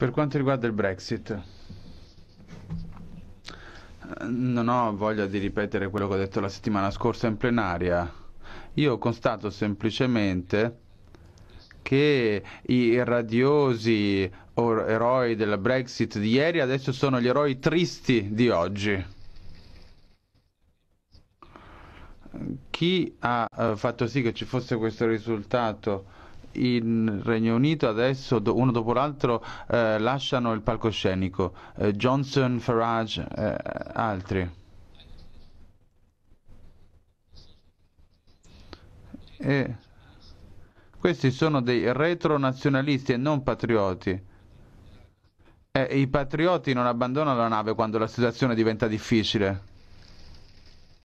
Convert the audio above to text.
Per quanto riguarda il Brexit, non ho voglia di ripetere quello che ho detto la settimana scorsa in plenaria. Io constato semplicemente che i radiosi eroi della Brexit di ieri adesso sono gli eroi tristi di oggi. Chi ha eh, fatto sì che ci fosse questo risultato in Regno Unito adesso uno dopo l'altro eh, lasciano il palcoscenico, eh, Johnson, Farage, eh, altri. E questi sono dei retronazionalisti e non patrioti. E eh, I patrioti non abbandonano la nave quando la situazione diventa difficile.